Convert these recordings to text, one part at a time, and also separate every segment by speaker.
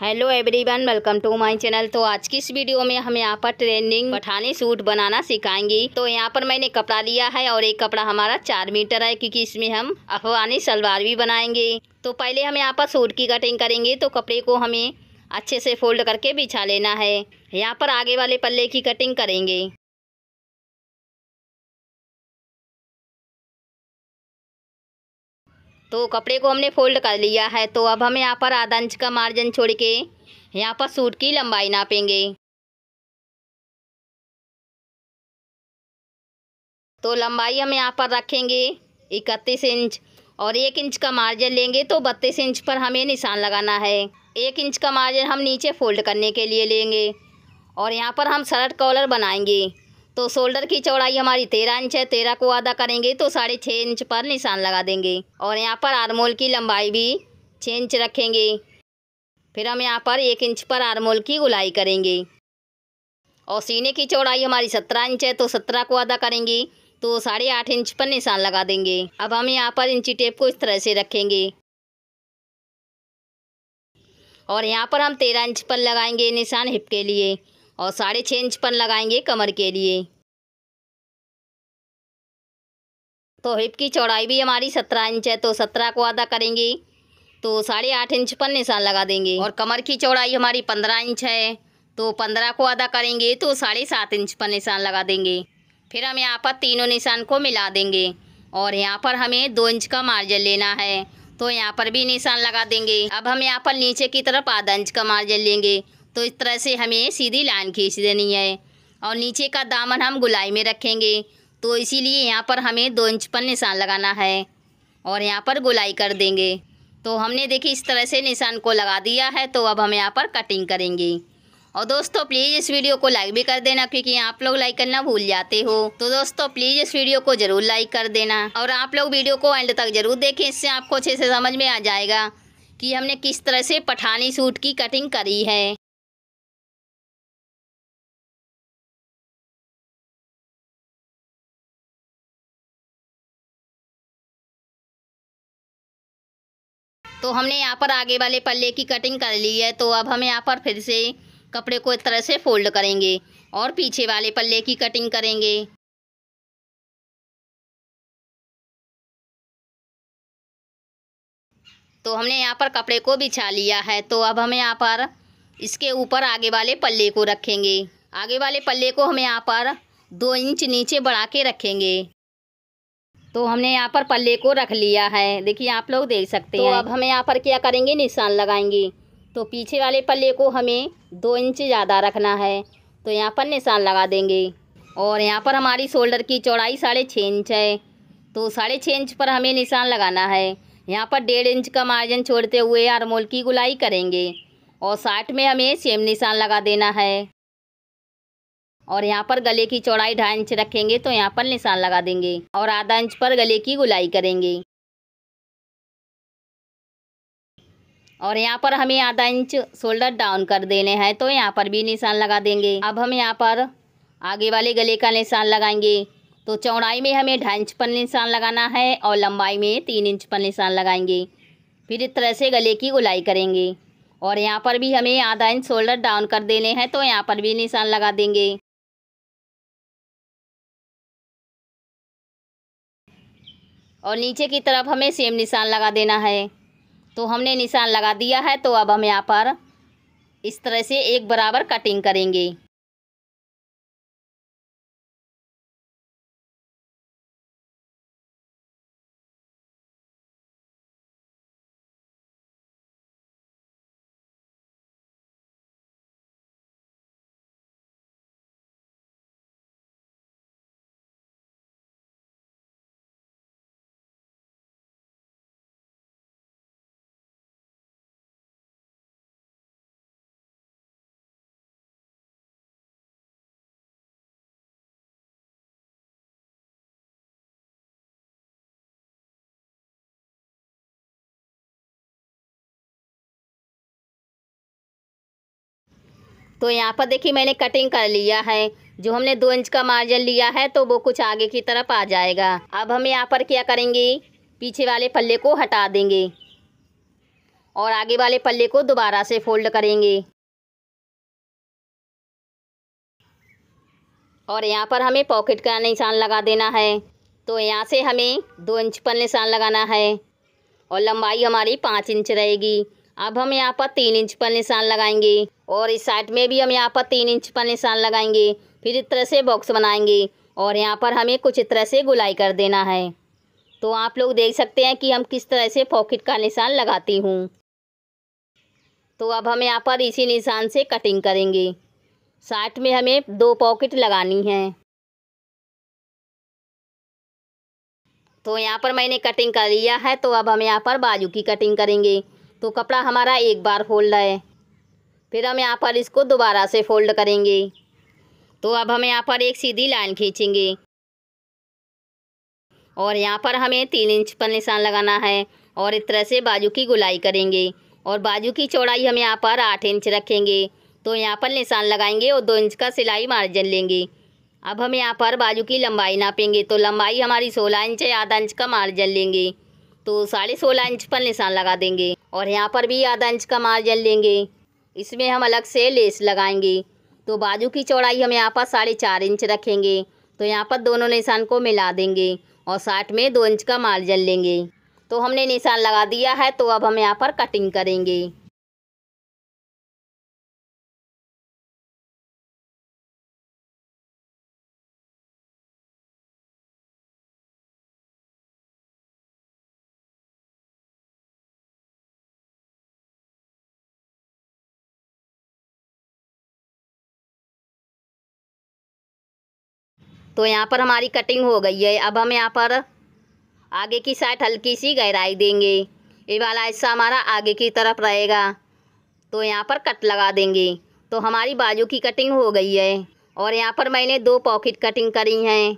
Speaker 1: hello everyone welcome to my channel तो आज की इस वीडियो में हम यहाँ पर ट्रेंडिंग पठानी सूट बनाना सिखाएंगे तो यहाँ पर मैंने कपड़ा लिया है और एक कपड़ा हमारा चार मीटर है क्योंकि इसमें हम अफवानी सलवार भी बनाएंगे तो पहले हम यहाँ पर सूट की कटिंग करेंगे तो
Speaker 2: कपड़े को हमें अच्छे से फोल्ड करके बिछा लेना है यहाँ पर आगे वाले पल्ले की कटिंग करेंगे तो कपड़े को हमने फोल्ड कर लिया है तो अब हम यहाँ पर आधा इंच का मार्जिन छोड़ के यहाँ पर सूट की लंबाई नापेंगे तो लंबाई हम यहाँ पर रखेंगे
Speaker 1: इकतीस इंच और एक इंच का मार्जिन लेंगे तो बत्तीस इंच पर हमें निशान लगाना है एक इंच का मार्जिन हम नीचे फोल्ड करने के लिए लेंगे और यहाँ पर हम शर्ट कॉलर बनाएंगे तो शोल्डर की चौड़ाई हमारी तेरह इंच है तेरह को आधा करेंगे तो साढ़े छः इंच पर निशान लगा देंगे और यहाँ पर आरमोल की लंबाई भी छः इंच रखेंगे फिर हम यहाँ पर एक इंच पर आरमोल की गुलाई करेंगे और सीने की चौड़ाई हमारी सत्रह इंच है तो सत्रह को आधा करेंगे तो साढ़े आठ इंच पर निशान लगा देंगे अब हम यहाँ पर इंची टेप को इस तरह से रखेंगे और यहाँ पर हम तेरह इंच पर लगाएंगे निशान हिप के लिए और साढ़े छः इंच पन लगाएंगे कमर के लिए तो हिप की चौड़ाई भी हमारी सत्रह इंच है तो सत्रह को आधा करेंगे तो साढ़े आठ इंच पर निशान लगा देंगे और कमर की चौड़ाई हमारी पंद्रह इंच है तो पंद्रह को आधा करेंगे तो साढ़े सात इंच पर निशान लगा देंगे फिर हम यहाँ पर तीनों निशान को मिला देंगे और यहाँ पर हमें दो इंच का मार्जिन लेना है तो यहाँ पर भी निशान लगा देंगे अब हम यहाँ पर नीचे की तरफ आधा इंच का मार्जिन लेंगे तो इस तरह से हमें सीधी लाइन खींच देनी है और नीचे का दामन हम गुलाई में रखेंगे तो इसीलिए यहाँ पर हमें दो इंच पर निशान लगाना है और यहाँ पर गुलाई कर देंगे तो हमने देखिए इस तरह से निशान को लगा दिया है तो अब हम यहाँ पर कटिंग करेंगे और दोस्तों प्लीज़ इस वीडियो को लाइक भी कर देना क्योंकि आप लोग लाइक करना भूल जाते हो तो दोस्तों प्लीज़ इस वीडियो को जरूर लाइक कर देना और आप लोग वीडियो को एंड तक जरूर देखें इससे आपको अच्छे से समझ में आ जाएगा कि हमने किस तरह से
Speaker 2: पठानी सूट की कटिंग करी है तो हमने यहाँ पर आगे वाले पल्ले की
Speaker 1: कटिंग कर ली है तो अब हम यहाँ पर फिर से कपड़े को इस तरह से फोल्ड करेंगे और पीछे
Speaker 2: वाले पल्ले की कटिंग करेंगे तो हमने यहाँ पर कपड़े को बिछा लिया है
Speaker 1: तो अब हम यहाँ पर इसके ऊपर आगे वाले पल्ले को रखेंगे आगे वाले पल्ले को हम यहाँ पर दो इंच नीचे बढ़ा के रखेंगे तो हमने यहाँ पर पल्ले को रख लिया है देखिए आप लोग देख सकते तो हैं अब हमें यहाँ पर क्या करेंगे निशान लगाएंगे तो पीछे वाले पल्ले को हमें दो इंच ज़्यादा रखना है तो यहाँ पर निशान लगा देंगे और यहाँ पर हमारी शोल्डर की चौड़ाई साढ़े छः इंच है तो साढ़े छः इंच पर हमें निशान लगाना है यहाँ पर डेढ़ इंच का मार्जिन छोड़ते हुए अरमोल की गुलाई करेंगे और साठ में हमें सेम निशान लगा देना है और यहाँ पर गले की चौड़ाई ढाई इंच रखेंगे तो यहाँ पर निशान लगा देंगे और आधा इंच पर गले की गुलाई करेंगे और यहाँ पर हमें आधा इंच शोल्डर डाउन कर देने हैं तो यहाँ पर भी निशान लगा देंगे अब हम यहाँ पर आगे वाले गले का निशान लगाएंगे तो चौड़ाई में हमें ढाई इंच पर निशान लगाना है और लंबाई में तीन इंच पर निशान लगाएंगे फिर इस तरह से गले की गुलाई करेंगे
Speaker 2: और यहाँ पर भी हमें आधा इंच शोल्डर डाउन कर देने हैं तो यहाँ पर भी निशान लगा देंगे और नीचे की तरफ हमें सेम निशान लगा देना है तो हमने निशान लगा दिया है तो अब हम यहाँ पर इस तरह से एक बराबर कटिंग करेंगे तो यहाँ पर देखिए मैंने कटिंग कर लिया है
Speaker 1: जो हमने दो इंच का मार्जिन लिया है तो वो कुछ आगे की तरफ आ जाएगा अब हम यहाँ पर क्या करेंगे पीछे वाले पल्ले को हटा देंगे और आगे वाले पल्ले को दोबारा से फोल्ड करेंगे और यहाँ पर हमें पॉकेट का निशान लगा देना है तो यहाँ से हमें दो इंच पर निशान लगाना है और लंबाई हमारी पाँच इंच रहेगी अब हम यहाँ पर तीन इंच पर निशान लगाएंगे और इस साइड में भी हम यहाँ पर तीन इंच पर निशान लगाएंगे फिर इस तरह से बॉक्स बनाएंगे और यहाँ पर हमें कुछ इस तरह से गुलाई कर देना है तो आप लोग देख सकते हैं कि हम किस तरह से पॉकेट का निशान लगाती हूँ तो अब हम यहाँ पर इसी निशान से कटिंग करेंगे साइड में हमें दो पॉकेट लगानी है तो यहाँ पर मैंने कटिंग कर लिया है तो अब हम यहाँ पर बाजू की कटिंग करेंगे तो कपड़ा हमारा एक बार फोल्ड है फिर हम यहाँ पर इसको दोबारा से फोल्ड करेंगे तो अब हम यहाँ पर एक सीधी लाइन खींचेंगे और यहाँ पर हमें तीन इंच पर निशान लगाना है और इस तरह से बाजू की गुलाई करेंगे और बाजू की चौड़ाई हम यहाँ पर आठ इंच रखेंगे तो यहाँ पर निशान लगाएंगे और दो इंच का सिलाई मार्जिन लेंगे अब हम यहाँ पर बाजू की लंबाई नापेंगे तो लंबाई हमारी सोलह इंच है आधा इंच का मार्जिन लेंगे तो साढ़े सोलह इंच पर निशान लगा देंगे और यहाँ पर भी आधा इंच का मार्जिन लेंगे इसमें हम अलग से लेस लगाएंगे तो बाजू की चौड़ाई हम यहाँ पर साढ़े चार इंच रखेंगे तो यहाँ पर दोनों निशान को मिला देंगे और साठ में दो इंच का मार्जिन
Speaker 2: लेंगे तो हमने निशान लगा दिया है तो अब हम यहाँ पर कटिंग करेंगे तो यहाँ पर हमारी कटिंग हो गई है अब हम यहाँ पर आगे
Speaker 1: की साइड हल्की सी गहराई देंगे ये वाला हिस्सा हमारा आगे की तरफ रहेगा तो यहाँ पर कट लगा देंगे तो हमारी बाजू की कटिंग हो गई है और यहाँ पर मैंने दो पॉकेट कटिंग करी हैं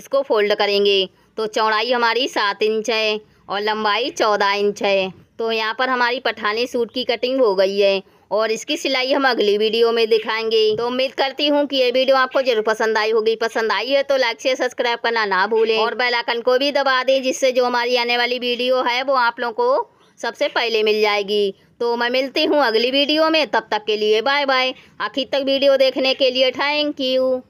Speaker 1: इसको फोल्ड करेंगे तो चौड़ाई हमारी सात इंच है और लंबाई चौदह इंच है तो यहाँ पर हमारी पठानी सूट की कटिंग हो गई है और इसकी सिलाई हम अगली वीडियो में दिखाएंगे तो उम्मीद करती हूँ कि ये वीडियो आपको जरूर पसंद आई होगी पसंद आई है तो लाइक से सब्सक्राइब करना ना भूलें और बेलाइकन को भी दबा दें जिससे जो हमारी आने वाली वीडियो है वो आप लोगों को सबसे पहले मिल जाएगी तो मैं मिलती
Speaker 2: हूँ अगली वीडियो में तब तक के लिए बाय बाय आखिर तक वीडियो देखने के लिए थैंक यू